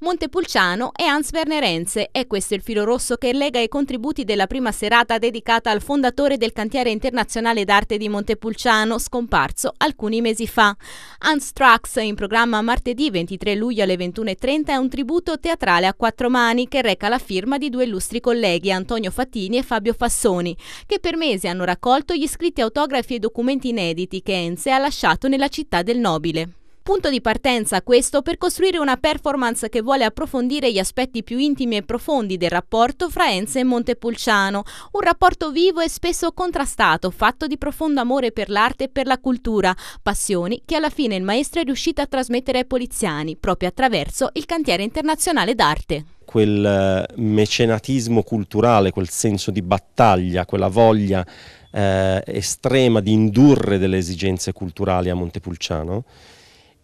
Montepulciano e Hans Werner Enze. È questo il filo rosso che lega i contributi della prima serata dedicata al fondatore del cantiere internazionale d'arte di Montepulciano, scomparso alcuni mesi fa. Hans Trax, in programma martedì 23 luglio alle 21.30, è un tributo teatrale a quattro mani che reca la firma di due illustri colleghi, Antonio Fattini e Fabio Fassoni, che per mesi hanno raccolto gli scritti autografi e documenti inediti che Enze ha lasciato nella città del Nobile punto di partenza questo per costruire una performance che vuole approfondire gli aspetti più intimi e profondi del rapporto fra Enze e Montepulciano, un rapporto vivo e spesso contrastato, fatto di profondo amore per l'arte e per la cultura, passioni che alla fine il maestro è riuscito a trasmettere ai poliziani proprio attraverso il cantiere internazionale d'arte quel eh, mecenatismo culturale, quel senso di battaglia, quella voglia eh, estrema di indurre delle esigenze culturali a Montepulciano,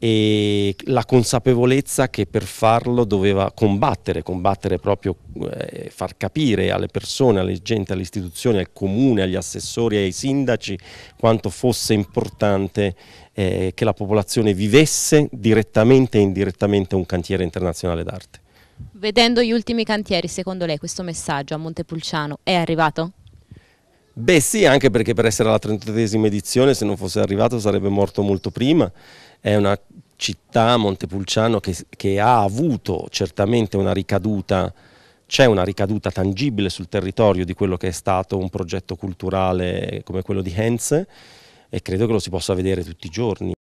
e la consapevolezza che per farlo doveva combattere, combattere proprio, eh, far capire alle persone, alle gente, alle istituzioni, al comune, agli assessori, ai sindaci quanto fosse importante eh, che la popolazione vivesse direttamente e indirettamente un cantiere internazionale d'arte. Vedendo gli ultimi cantieri, secondo lei questo messaggio a Montepulciano è arrivato? Beh sì, anche perché per essere alla 33 esima edizione, se non fosse arrivato sarebbe morto molto prima. È una città, Montepulciano, che, che ha avuto certamente una ricaduta c'è una ricaduta tangibile sul territorio di quello che è stato un progetto culturale come quello di Henze e credo che lo si possa vedere tutti i giorni